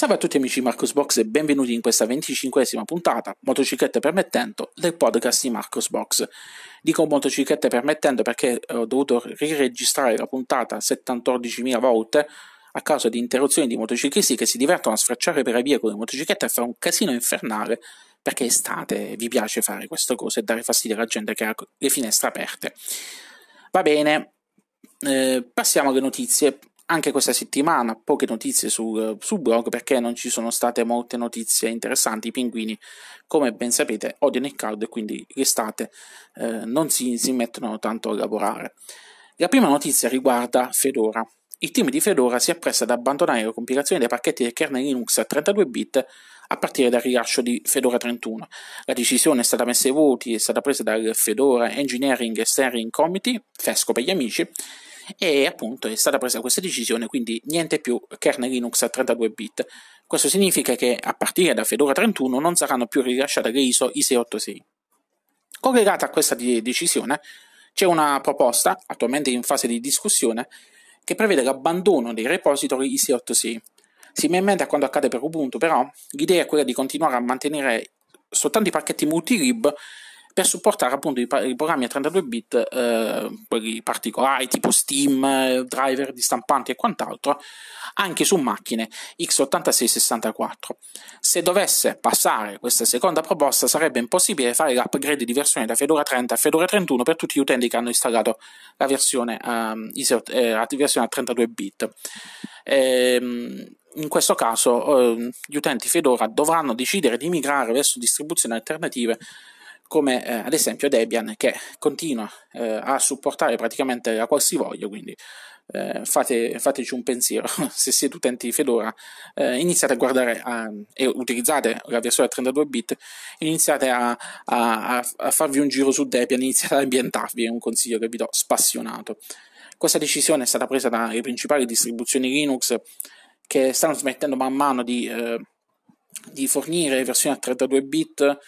Salve a tutti amici Marcos Box e benvenuti in questa venticinquesima puntata, motociclette permettendo, del podcast di Marcos Box. Dico motociclette permettendo perché ho dovuto riregistrare la puntata 14.000 volte a causa di interruzioni di motociclisti che si divertono a sfracciare per le vie con le motociclette e fare un casino infernale perché estate, vi piace fare queste cose e dare fastidio alla gente che ha le finestre aperte. Va bene, eh, passiamo alle notizie anche questa settimana poche notizie su, eh, su, blog perché non ci sono state molte notizie interessanti. I pinguini, come ben sapete, odiano il caldo e quindi l'estate eh, non si, si mettono tanto a lavorare. La prima notizia riguarda Fedora. Il team di Fedora si appresta ad abbandonare la compilazione dei pacchetti del kernel Linux a 32 bit a partire dal rilascio di Fedora 31. La decisione è stata messa ai voti, è stata presa dal Fedora Engineering Steering Committee, FESCO per gli amici, e appunto è stata presa questa decisione, quindi niente più kernel Linux a 32 bit. Questo significa che a partire da Fedora 31 non saranno più rilasciate le ISO I686. Collegata a questa decisione c'è una proposta, attualmente in fase di discussione, che prevede l'abbandono dei repository i686. Similmente a quanto accade per Ubuntu, però, l'idea è quella di continuare a mantenere soltanto i pacchetti multilib per supportare appunto i, i programmi a 32 bit, eh, quelli particolari tipo Steam, eh, driver di stampanti e quant'altro, anche su macchine x86 64. Se dovesse passare questa seconda proposta sarebbe impossibile fare l'upgrade di versione da Fedora 30 a Fedora 31 per tutti gli utenti che hanno installato la versione, um, ISO, eh, la versione a 32 bit. Ehm, in questo caso eh, gli utenti Fedora dovranno decidere di migrare verso distribuzioni alternative come eh, ad esempio Debian che continua eh, a supportare praticamente la qualsivoglia, quindi eh, fate, fateci un pensiero, se siete utenti di Fedora eh, iniziate a guardare a, e utilizzate la versione 32 bit, iniziate a, a, a, farvi un giro su Debian, iniziate ad ambientarvi, è un consiglio che vi do spassionato. Questa decisione è stata presa dalle principali distribuzioni Linux che stanno smettendo man mano di, eh, di fornire versioni a 32 bit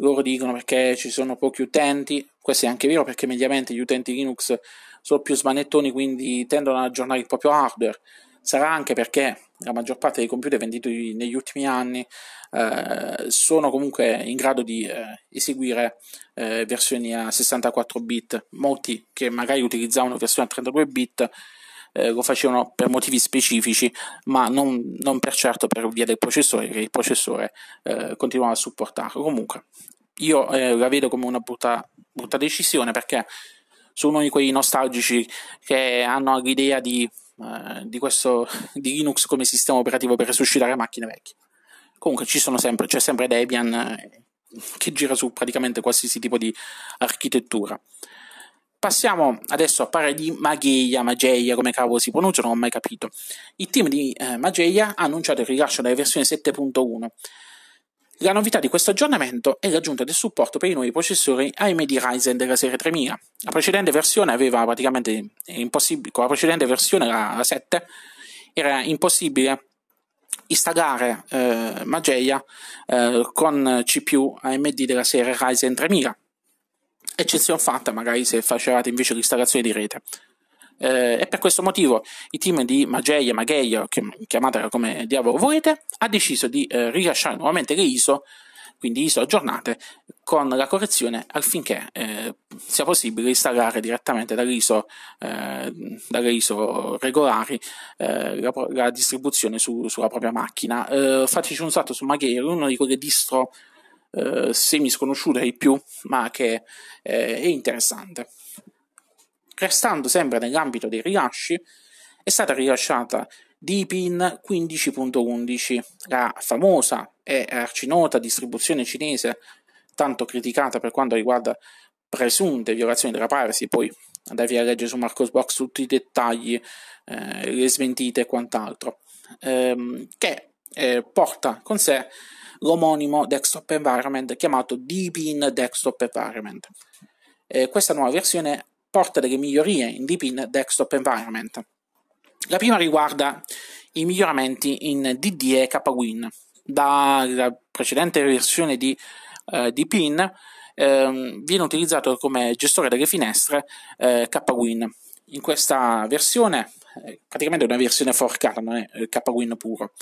loro dicono perché ci sono pochi utenti, questo è anche vero perché mediamente gli utenti Linux sono più smanettoni, quindi tendono ad aggiornare il proprio hardware. Sarà anche perché la maggior parte dei computer venduti negli ultimi anni eh, sono comunque in grado di eh, eseguire eh, versioni a 64 bit, molti che magari utilizzavano versioni a 32 bit eh, lo facevano per motivi specifici, ma non, non, per certo per via del processore, che il processore eh, continuava a supportarlo. Comunque, io eh, la vedo come una brutta, brutta decisione perché sono uno di quei nostalgici che hanno l'idea di, eh, di, questo, di Linux come sistema operativo per resuscitare macchine vecchie. Comunque sempre, c'è sempre Debian eh, che gira su praticamente qualsiasi tipo di architettura. Passiamo adesso a parlare di Magheia, Mageia, come cavolo si pronuncia, non ho mai capito. Il team di eh, Mageia ha annunciato il rilascio della versione 7.1. La novità di questo aggiornamento è l'aggiunta del supporto per i nuovi processori AMD Ryzen della serie 3000. La precedente versione aveva praticamente eh, impossibile, con la precedente versione, la, la 7, era impossibile installare eh, Mageia eh, con CPU AMD della serie Ryzen 3000 eccezione fatta magari se facevate invece l'installazione di rete. Eh, e per questo motivo il team di Mageia, Mageia, chiamatela come diavolo volete, ha deciso di eh, rilasciare nuovamente le ISO, quindi ISO aggiornate, con la correzione affinché eh, sia possibile installare direttamente dall'ISO, eh, dalle ISO regolari eh, la, la, distribuzione su, sulla propria macchina. Eh, fateci un salto su Mageia, uno di quelle distro eh, semi sconosciuta di più, ma che eh, è interessante. Restando sempre nell'ambito dei rilasci, è stata rilasciata Deepin 15.11, la famosa e arcinota distribuzione cinese, tanto criticata per quanto riguarda presunte violazioni della privacy, poi andavi a leggere su Marcosbox tutti i dettagli, eh, le smentite e quant'altro, ehm, che eh, porta con sé l'omonimo desktop environment chiamato Deepin Desktop Environment. Eh, questa nuova versione porta delle migliorie in Deepin Desktop Environment. La prima riguarda i miglioramenti in DDE KWin. Dalla precedente versione di eh, Deepin ehm, viene utilizzato come gestore delle finestre eh, KWin. In questa versione eh, praticamente è una versione forcata, non eh, è KWin puro.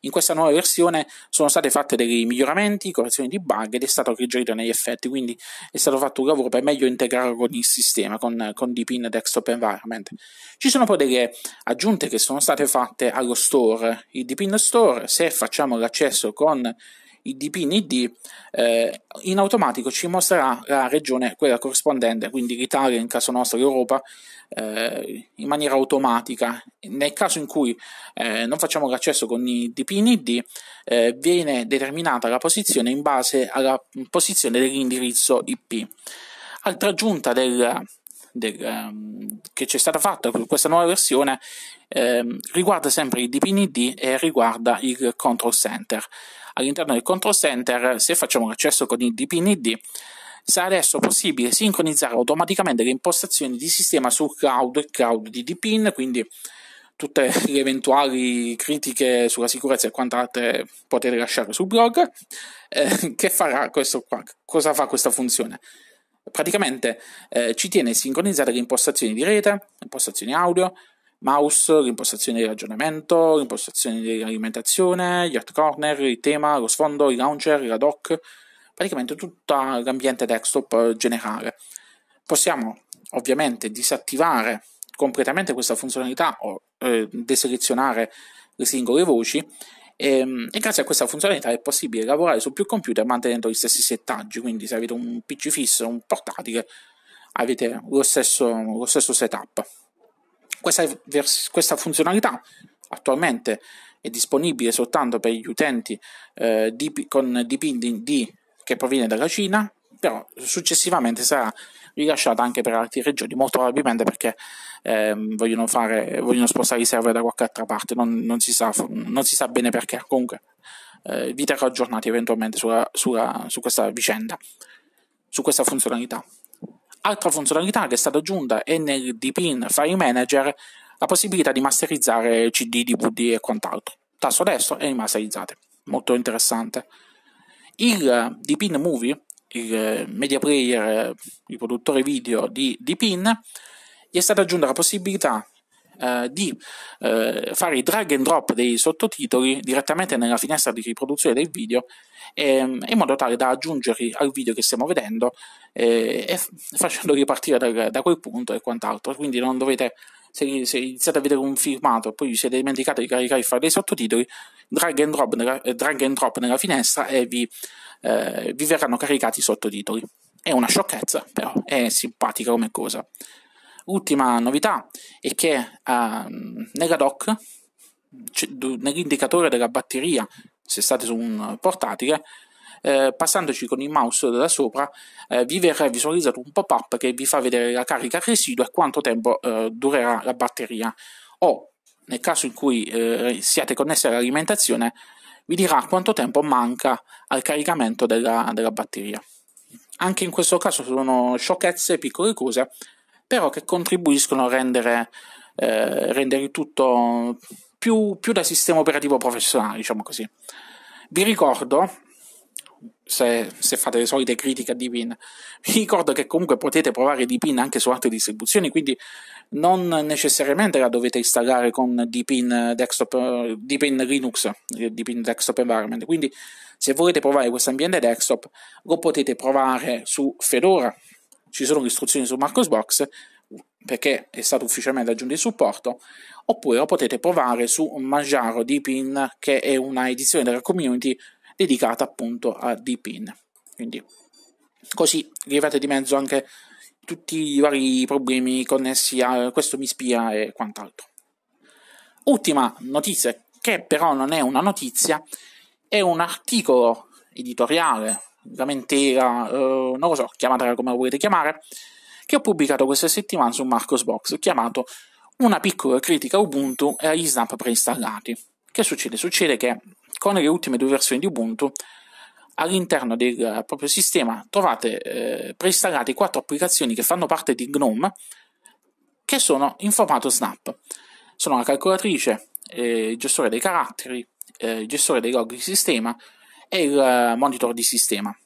In questa nuova versione sono state fatte dei miglioramenti, correzioni di bug ed è stato alleggerito negli effetti, quindi è stato fatto un lavoro per meglio integrarlo con il sistema, con, con Dpin Desktop Environment. Ci sono poi delle aggiunte che sono state fatte allo store, il Dpin Store, se facciamo l'accesso con di pin eh, in automatico ci mostrerà la regione, quella corrispondente, quindi l'Italia, in caso nostro l'Europa, eh, in maniera automatica. Nel caso in cui eh, non facciamo l'accesso con i DPNID, ID, eh, viene determinata la posizione in base alla posizione dell'indirizzo IP. Altra aggiunta del, del, um, che ci è stata fatta con questa nuova versione eh, riguarda sempre i DPNID e riguarda il control center all'interno del control center, se facciamo l'accesso con il DPND, sarà adesso possibile sincronizzare automaticamente le impostazioni di sistema sul cloud e cloud di DPIN, quindi tutte le eventuali critiche sulla sicurezza e quant'altro potete lasciare sul blog. Eh, che farà questo qua? Cosa fa questa funzione? Praticamente eh, ci tiene sincronizzate le impostazioni di rete, impostazioni audio, mouse, l'impostazione di ragionamento, l'impostazione di alimentazione, gli hot corner, il tema, lo sfondo, il launcher, la dock, praticamente tutto l'ambiente desktop generale. Possiamo ovviamente disattivare completamente questa funzionalità o eh, deselezionare le singole voci e, ehm, e, grazie a questa funzionalità è possibile lavorare su più computer mantenendo gli stessi settaggi, quindi se avete un PC fisso, un portatile, avete lo stesso, lo stesso setup. Questa, vers- questa funzionalità attualmente è disponibile soltanto per gli utenti eh, dip- con dipinting di, che proviene dalla Cina, però successivamente sarà rilasciata anche per altre regioni, molto probabilmente perché ehm, vogliono, fare, vogliono, spostare i server da qualche altra parte, non, non, si, sa, non si, sa, bene perché, comunque eh, vi terrò aggiornati eventualmente sulla, sulla, su questa vicenda, su questa funzionalità. Altra funzionalità che è stata aggiunta è nel D-Pin File Manager la possibilità di masterizzare CD, DVD e quant'altro. Tasto destro e masterizzate. Molto interessante. Il D-Pin Movie, il media player, il produttore video di D-Pin, gli è stata aggiunta la possibilità eh, di eh, fare i drag and drop dei sottotitoli direttamente nella finestra di riproduzione del video ehm, in modo tale da aggiungerli al video che stiamo vedendo eh, e facendo ripartire da, da quel punto e quant'altro quindi non dovete se, se, iniziate a vedere un filmato e poi vi siete dimenticati di caricare e fare dei sottotitoli, drag and drop nella, eh, drag and drop nella finestra e vi, eh, vi verranno caricati i sottotitoli. È una sciocchezza, però è simpatica come cosa. Ultima novità è che uh, ehm, nell'ADOC, c- nell'indicatore della batteria, se state su un portatile, eh, passandoci con il mouse da sopra, eh, vi verrà visualizzato un pop-up che vi fa vedere la carica residua e quanto tempo eh, durerà la batteria. O, nel caso in cui eh, siate connessi all'alimentazione, vi dirà quanto tempo manca al caricamento della, della batteria. Anche in questo caso sono sciocchezze, piccole cose, però che contribuiscono a rendere, eh, rendere tutto più, più, da sistema operativo professionale, diciamo così. Vi ricordo, se, se fate le solite critiche a D-Pin, vi ricordo che comunque potete provare D-Pin anche su altre distribuzioni, quindi non necessariamente la dovete installare con Dpin, desktop, Dpin Linux, eh, D-Pin Desktop Environment, quindi se volete provare questo ambiente desktop lo potete provare su Fedora, ci sono le istruzioni su Marcosbox perché è stato ufficialmente aggiunto il supporto, oppure lo potete provare su Manjaro Dpin, che è una edizione della community dedicata appunto a Dpin. Quindi così levate di mezzo anche tutti i vari problemi connessi a questo mi spia e quant'altro. Ultima notizia, che però non è una notizia, è un articolo editoriale lamentela, eh, non lo so, chiamatela come volete chiamare, che ho pubblicato questa settimana su Marcosbox, chiamato Una piccola critica Ubuntu e agli snap preinstallati. Che succede? Succede che con le ultime due versioni di Ubuntu all'interno del eh, proprio sistema trovate eh, preinstallate quattro applicazioni che fanno parte di GNOME che sono in formato Snap. Sono la calcolatrice, eh, il gestore dei caratteri, eh, il gestore dei log di sistema, e il eh, monitor di sistema.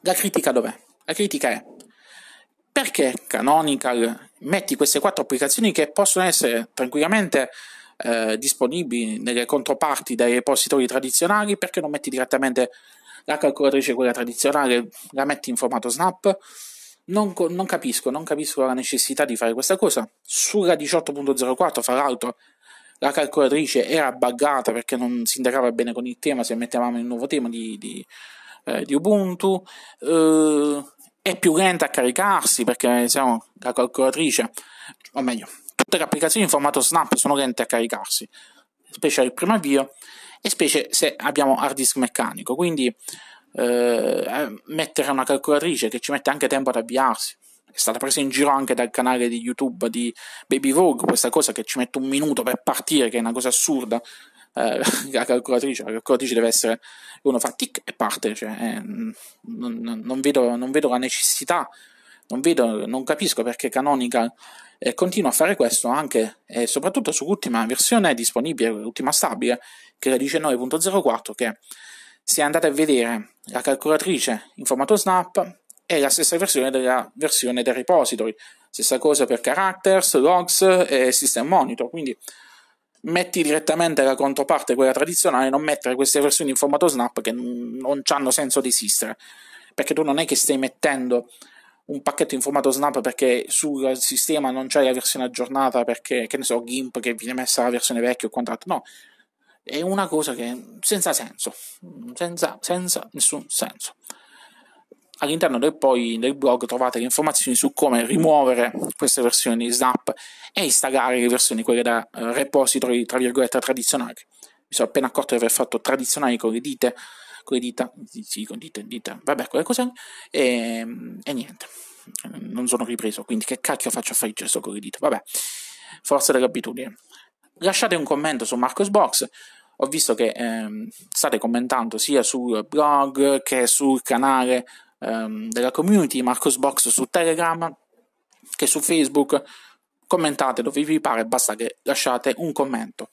La critica dov'è? La critica è perché Canonical metti queste quattro applicazioni che possono essere tranquillamente eh, disponibili nelle controparti dei repository tradizionali, perché non metti direttamente la calcolatrice quella tradizionale, la metti in formato snap? Non, non capisco, non capisco la necessità di fare questa cosa. Sulla 18.04, fra l'altro, la calcolatrice era buggata perché non si indagava bene con il tema se mettevamo il nuovo tema di, di, eh, di Ubuntu, eh, è più lenta a caricarsi perché diciamo, la calcolatrice, o meglio, tutte le applicazioni in formato snap sono lente a caricarsi, specie al primo avvio e specie se abbiamo hard disk meccanico, quindi eh, mettere una calcolatrice che ci mette anche tempo ad avviarsi è stata presa in giro anche dal canale di YouTube di Baby Vogue, questa cosa che ci mette un minuto per partire, che è una cosa assurda. Eh, la calcolatrice, la calcolatrice deve essere uno fa tic e parte, cioè, eh, non, non, vedo, non, vedo, la necessità, non, vedo, non capisco perché Canonical eh, continua a fare questo anche e eh, soprattutto sull'ultima versione disponibile, l'ultima stabile, che è la 19.04, che se andate a vedere la calcolatrice in formato snap è la stessa versione della versione del repository. Stessa cosa per characters, logs e system monitor. Quindi metti direttamente la controparte, quella tradizionale, non mettere queste versioni in formato snap che non hanno senso di esistere. Perché tu non è che stai mettendo un pacchetto in formato snap perché sul sistema non c'è la versione aggiornata perché, che ne so, GIMP che viene messa la versione vecchia o quant'altro. No, è una cosa che senza senso, senza, senza nessun senso. All'interno del, poi, del blog trovate le informazioni su come rimuovere queste versioni Snap e installare le versioni, quelle da eh, repository, tra virgolette, tradizionali. Mi sono appena accorto di aver fatto tradizionali con le dita, con le dita, sì, con dita, dita, vabbè, quelle cose, e, ehm, e niente, non sono ripreso, quindi che cacchio faccio a fare il gesto con le dita, vabbè, forza dell'abitudine. Lasciate un commento su Marcosbox, ho visto che ehm, state commentando sia sul blog che sul canale ehm, della community, Marcosbox su Telegram che su Facebook. Commentate dove vi pare, basta che lasciate un commento.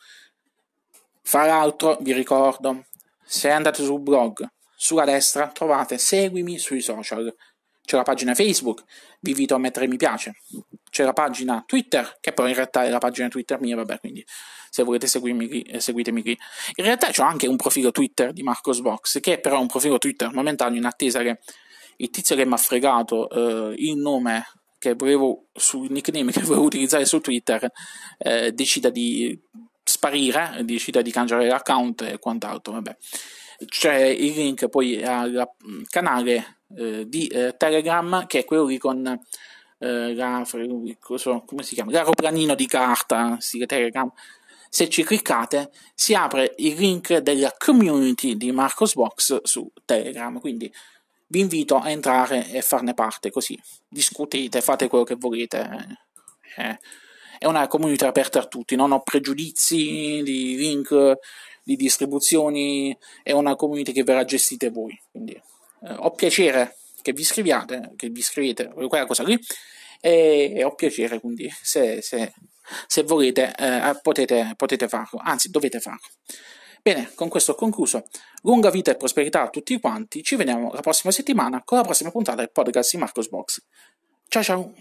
Fra l'altro vi ricordo, se andate sul blog, sulla destra trovate Seguimi sui social. C'è la pagina Facebook, vi invito a mettere mi piace. C'è la pagina Twitter, che però in realtà è la pagina Twitter mia, vabbè, quindi se volete seguirmi qui, eh, seguitemi qui. In realtà c'è anche un profilo Twitter di Marcosbox, che è però un profilo Twitter momentaneo in attesa che il tizio che mi ha fregato eh, il nome che volevo sul nickname che volevo utilizzare su Twitter eh, decida di sparire, decida di cambiare l'account e quant'altro. Vabbè. C'è il link poi al mm, canale eh, di eh, Telegram che è quello lì con eh, la, so, come si chiama? l'aeroplanino di carta, sì, Telegram se ci cliccate si apre il link della community di Marcosbox su Telegram. Quindi vi invito a entrare e farne parte così. Discutete, fate quello che volete. Eh, è una community aperta a tutti, non ho pregiudizi di link, di distribuzioni, è una community che verrà gestita voi. Quindi eh, ho piacere che vi scriviate, che vi iscrivete, quella cosa lì, e, e ho piacere quindi se, se, se volete eh, potete, potete farlo, anzi dovete farlo. Bene, con questo ho concluso. Lunga vita e prosperità a tutti quanti. Ci vediamo la prossima settimana con la prossima puntata del podcast di Marcos Box. Ciao ciao!